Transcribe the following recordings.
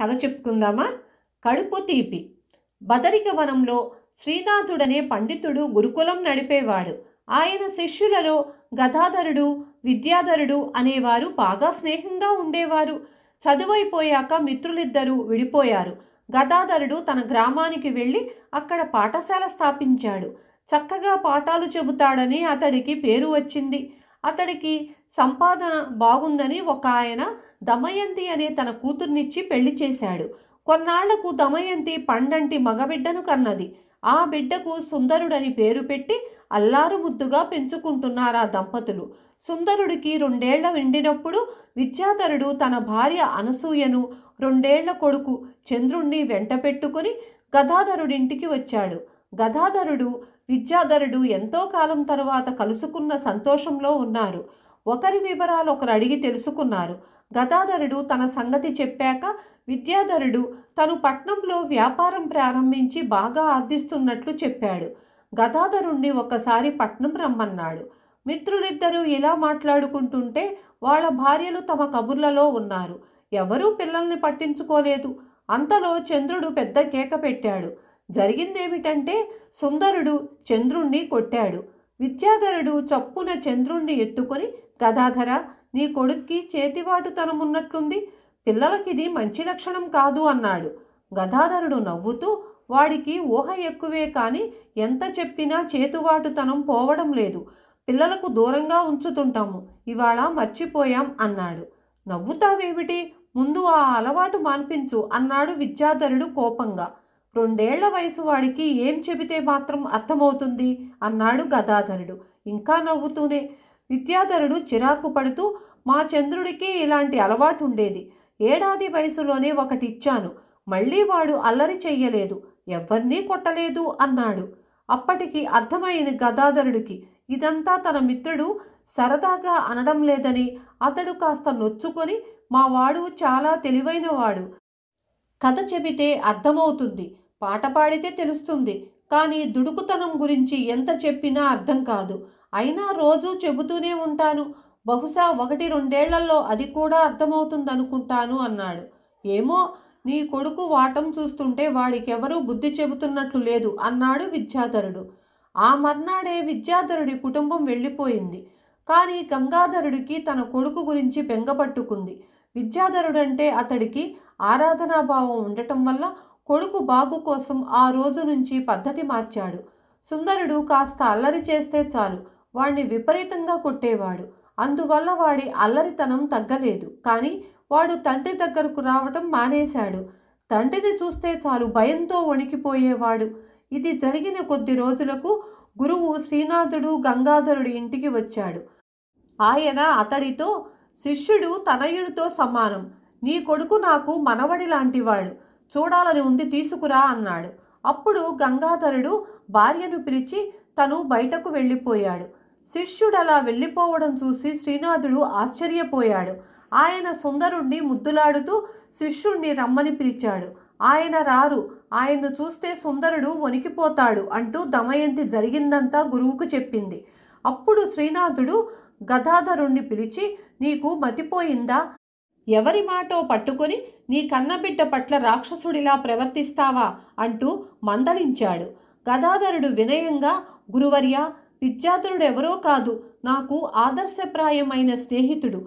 కథ చెప్పుకుందామా కడుపు తీపి బదరిక వనంలో శ్రీనాథుడనే పండితుడు గురుకులం నడిపేవాడు ఆయన శిష్యులలో గదాధరుడు విద్యాధరుడు అనేవారు బాగా స్నేహంగా ఉండేవారు చదువైపోయాక మిత్రులిద్దరూ విడిపోయారు గదాధరుడు తన గ్రామానికి వెళ్ళి అక్కడ పాఠశాల స్థాపించాడు చక్కగా పాఠాలు చెబుతాడని అతడికి పేరు వచ్చింది అతడికి సంపాదన బాగుందని ఒక ఆయన దమయంతి అనే తన కూతుర్నిచ్చి పెళ్లి చేశాడు కొన్నాళ్లకు దమయంతి పండంటి మగబిడ్డను కన్నది ఆ బిడ్డకు సుందరుడని పేరు పెట్టి అల్లారు ముద్దుగా పెంచుకుంటున్నారు ఆ దంపతులు సుందరుడికి రెండేళ్ల విండినప్పుడు విద్యాధరుడు తన భార్య అనసూయను రెండేళ్ల కొడుకు చంద్రుణ్ణి వెంట పెట్టుకుని గదాధరుడింటికి వచ్చాడు గదాధరుడు విద్యాధరుడు ఎంతో కాలం తరువాత కలుసుకున్న సంతోషంలో ఉన్నారు ఒకరి వివరాలు ఒకరు అడిగి తెలుసుకున్నారు గదాధరుడు తన సంగతి చెప్పాక విద్యాధరుడు తను పట్నంలో వ్యాపారం ప్రారంభించి బాగా ఆర్దిస్తున్నట్లు చెప్పాడు గదాధరుణ్ణి ఒకసారి పట్నం రమ్మన్నాడు మిత్రులిద్దరూ ఇలా మాట్లాడుకుంటుంటే వాళ్ళ భార్యలు తమ కబుర్లలో ఉన్నారు ఎవరూ పిల్లల్ని పట్టించుకోలేదు అంతలో చంద్రుడు పెద్ద కేక పెట్టాడు జరిగిందేమిటంటే సుందరుడు చంద్రుణ్ణి కొట్టాడు విద్యాధరుడు చప్పున చంద్రుణ్ణి ఎత్తుకొని గదాధర నీ కొడుక్కి చేతివాటుతనమున్నట్లుంది పిల్లలకిది మంచి లక్షణం కాదు అన్నాడు గదాధరుడు నవ్వుతూ వాడికి ఊహ ఎక్కువే కాని ఎంత చెప్పినా చేతువాటుతనం పోవడం లేదు పిల్లలకు దూరంగా ఉంచుతుంటాము ఇవాళ మర్చిపోయాం అన్నాడు నవ్వుతావేమిటి ముందు ఆ అలవాటు మాన్పించు అన్నాడు విద్యాధరుడు కోపంగా రెండేళ్ల వయసు వాడికి ఏం చెబితే మాత్రం అర్థమవుతుంది అన్నాడు గదాధరుడు ఇంకా నవ్వుతూనే విద్యాధరుడు చిరాకు పడుతూ మా చంద్రుడికి ఇలాంటి అలవాటు ఉండేది ఏడాది వయసులోనే ఒకటిచ్చాను మళ్ళీ వాడు అల్లరి చెయ్యలేదు ఎవ్వర్నీ కొట్టలేదు అన్నాడు అప్పటికి అర్థమైన గదాధరుడికి ఇదంతా తన మిత్రుడు సరదాగా అనడం లేదని అతడు కాస్త నొచ్చుకొని మా వాడు చాలా తెలివైనవాడు కథ చెబితే అర్థమవుతుంది పాట పాడితే తెలుస్తుంది కానీ దుడుకుతనం గురించి ఎంత చెప్పినా అర్థం కాదు అయినా రోజూ చెబుతూనే ఉంటాను బహుశా ఒకటి రెండేళ్లలో అది కూడా అర్థమవుతుందనుకుంటాను అన్నాడు ఏమో నీ కొడుకు వాటం చూస్తుంటే వాడికెవరూ బుద్ధి చెబుతున్నట్లు లేదు అన్నాడు విద్యాధరుడు ఆ మర్నాడే విద్యాధరుడి కుటుంబం వెళ్ళిపోయింది కానీ గంగాధరుడికి తన కొడుకు గురించి బెంగపట్టుకుంది విద్యాధరుడంటే అతడికి ఆరాధనాభావం ఉండటం వల్ల కొడుకు బాగు కోసం ఆ రోజు నుంచి పద్ధతి మార్చాడు సుందరుడు కాస్త అల్లరి చేస్తే చాలు వాడిని విపరీతంగా కొట్టేవాడు అందువల్ల వాడి అల్లరితనం తగ్గలేదు కానీ వాడు తండ్రి దగ్గరకు రావటం మానేశాడు తండ్రిని చూస్తే చాలు భయంతో వణికిపోయేవాడు ఇది జరిగిన కొద్ది రోజులకు గురువు శ్రీనాథుడు గంగాధరుడి ఇంటికి వచ్చాడు ఆయన అతడితో శిష్యుడు తనయుడితో సమానం నీ కొడుకు నాకు మనవడి లాంటివాడు చూడాలని ఉంది తీసుకురా అన్నాడు అప్పుడు గంగాధరుడు భార్యను పిలిచి తను బయటకు వెళ్ళిపోయాడు శిష్యుడు అలా వెళ్ళిపోవడం చూసి శ్రీనాథుడు ఆశ్చర్యపోయాడు ఆయన సుందరుణ్ణి ముద్దులాడుతూ శిష్యుణ్ణి రమ్మని పిలిచాడు ఆయన రారు ఆయన్ను చూస్తే సుందరుడు వణికిపోతాడు అంటూ దమయంతి జరిగిందంతా గురువుకు చెప్పింది అప్పుడు శ్రీనాథుడు గదాధరుణ్ణి పిలిచి నీకు మతిపోయిందా ఎవరి మాటో పట్టుకొని నీ కన్నబిడ్డ పట్ల రాక్షసుడిలా ప్రవర్తిస్తావా అంటూ మందలించాడు గదాధరుడు వినయంగా గురువర్య విద్యార్థుడు ఎవరో కాదు నాకు ఆదర్శప్రాయమైన స్నేహితుడు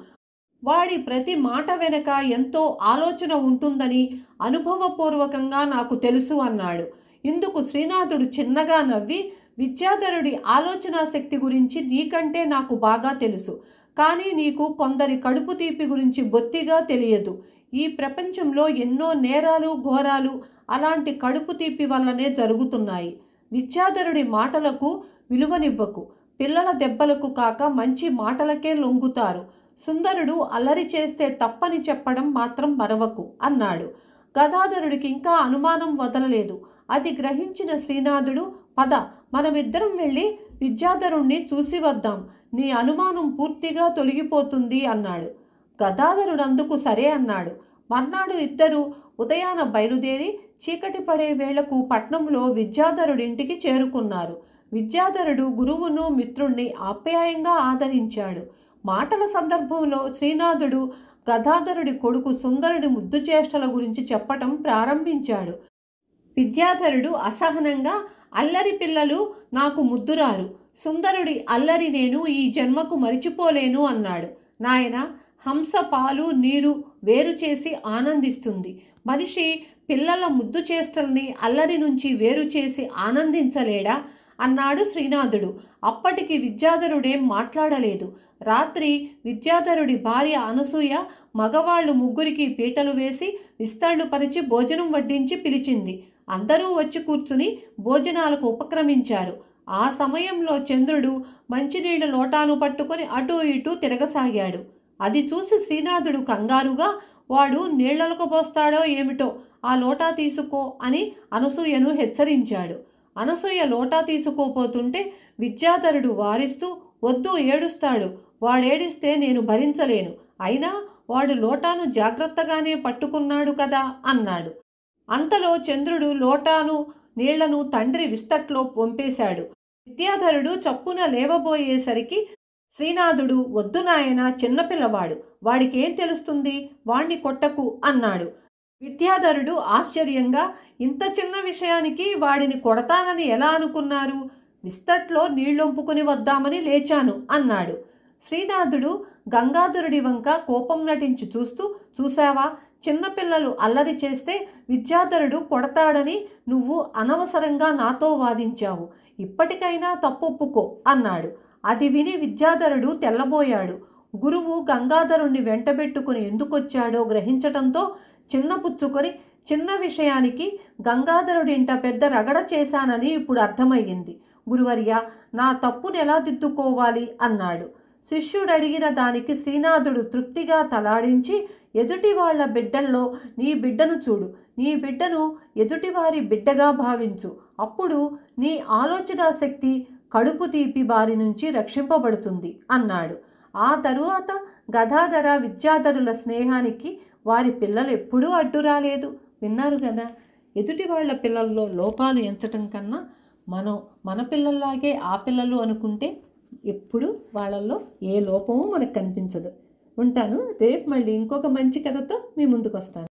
వాడి ప్రతి మాట వెనక ఎంతో ఆలోచన ఉంటుందని అనుభవపూర్వకంగా నాకు తెలుసు అన్నాడు ఇందుకు శ్రీనాథుడు చిన్నగా నవ్వి విద్యాధరుడి ఆలోచన శక్తి గురించి నీకంటే నాకు బాగా తెలుసు కానీ నీకు కొందరి కడుపు తీపి గురించి బొత్తిగా తెలియదు ఈ ప్రపంచంలో ఎన్నో నేరాలు ఘోరాలు అలాంటి కడుపు తీపి వల్లనే జరుగుతున్నాయి విద్యాధరుడి మాటలకు విలువనివ్వకు పిల్లల దెబ్బలకు కాక మంచి మాటలకే లొంగుతారు సుందరుడు అల్లరి చేస్తే తప్పని చెప్పడం మాత్రం మరవకు అన్నాడు గదాధరుడికి ఇంకా అనుమానం వదలలేదు అది గ్రహించిన శ్రీనాథుడు పద మనమిద్దరం వెళ్ళి విద్యాధరుణ్ణి చూసి వద్దాం నీ అనుమానం పూర్తిగా తొలగిపోతుంది అన్నాడు గదాధరుడు అందుకు సరే అన్నాడు మర్నాడు ఇద్దరు ఉదయాన బయలుదేరి చీకటి పడే వేళకు పట్నంలో విద్యాధరుడింటికి చేరుకున్నారు విద్యాధరుడు గురువును మిత్రుణ్ణి ఆప్యాయంగా ఆదరించాడు మాటల సందర్భంలో శ్రీనాథుడు గదాధరుడి కొడుకు సుందరుడి ముద్దు చేష్టల గురించి చెప్పటం ప్రారంభించాడు విద్యాధరుడు అసహనంగా అల్లరి పిల్లలు నాకు ముద్దురారు సుందరుడి అల్లరి నేను ఈ జన్మకు మరిచిపోలేను అన్నాడు నాయన హంస పాలు నీరు వేరు చేసి ఆనందిస్తుంది మనిషి పిల్లల ముద్దు చేష్టల్ని అల్లరి నుంచి వేరు చేసి ఆనందించలేడా అన్నాడు శ్రీనాథుడు అప్పటికి విద్యాధరుడేం మాట్లాడలేదు రాత్రి విద్యాధరుడి భార్య అనసూయ మగవాళ్ళు ముగ్గురికి పీటలు వేసి విస్తరణ పరిచి భోజనం వడ్డించి పిలిచింది అందరూ వచ్చి కూర్చుని భోజనాలకు ఉపక్రమించారు ఆ సమయంలో చంద్రుడు మంచినీళ్ళ లోటాను పట్టుకొని అటూ ఇటూ తిరగసాగాడు అది చూసి శ్రీనాథుడు కంగారుగా వాడు నీళ్లకు పోస్తాడో ఏమిటో ఆ లోటా తీసుకో అని అనసూయను హెచ్చరించాడు అనసూయ లోటా తీసుకోపోతుంటే విద్యాధరుడు వారిస్తూ వద్దు ఏడుస్తాడు వాడేడిస్తే నేను భరించలేను అయినా వాడు లోటాను జాగ్రత్తగానే పట్టుకున్నాడు కదా అన్నాడు అంతలో చంద్రుడు లోటాను నీళ్లను తండ్రి విస్తట్లో పంపేశాడు విద్యాధరుడు చప్పున లేవబోయేసరికి శ్రీనాథుడు వద్దు నాయన చిన్నపిల్లవాడు వాడికేం తెలుస్తుంది వాణ్ణి కొట్టకు అన్నాడు విద్యాధరుడు ఆశ్చర్యంగా ఇంత చిన్న విషయానికి వాడిని కొడతానని ఎలా అనుకున్నారు విస్తట్లో నీళ్లొంపుకుని వద్దామని లేచాను అన్నాడు శ్రీనాథుడు గంగాధరుడి వంక కోపం నటించి చూస్తూ చూశావా చిన్నపిల్లలు అల్లరి చేస్తే విద్యాధరుడు కొడతాడని నువ్వు అనవసరంగా నాతో వాదించావు ఇప్పటికైనా తప్పొప్పుకో అన్నాడు అది విని విద్యాధరుడు తెల్లబోయాడు గురువు గంగాధరుణ్ణి వెంటబెట్టుకుని ఎందుకొచ్చాడో గ్రహించటంతో చిన్నపుచ్చుకొని చిన్న విషయానికి గంగాధరుడింట పెద్ద రగడ చేశానని ఇప్పుడు అర్థమయ్యింది గురువర్య నా తప్పును ఎలా దిద్దుకోవాలి అన్నాడు శిష్యుడు అడిగిన దానికి శ్రీనాథుడు తృప్తిగా తలాడించి ఎదుటి వాళ్ళ బిడ్డల్లో నీ బిడ్డను చూడు నీ బిడ్డను ఎదుటివారి బిడ్డగా భావించు అప్పుడు నీ ఆలోచన శక్తి కడుపు తీపి బారి నుంచి రక్షింపబడుతుంది అన్నాడు ఆ తరువాత గదాధర విద్యాధరుల స్నేహానికి వారి పిల్లలు ఎప్పుడూ అడ్డు రాలేదు విన్నారు కదా ఎదుటి వాళ్ళ పిల్లల్లో లోపాలు ఎంచటం కన్నా మనం మన పిల్లల్లాగే ఆ పిల్లలు అనుకుంటే ఎప్పుడు వాళ్ళల్లో ఏ లోపము మనకు కనిపించదు ఉంటాను రేపు మళ్ళీ ఇంకొక మంచి కథతో మీ ముందుకు వస్తాను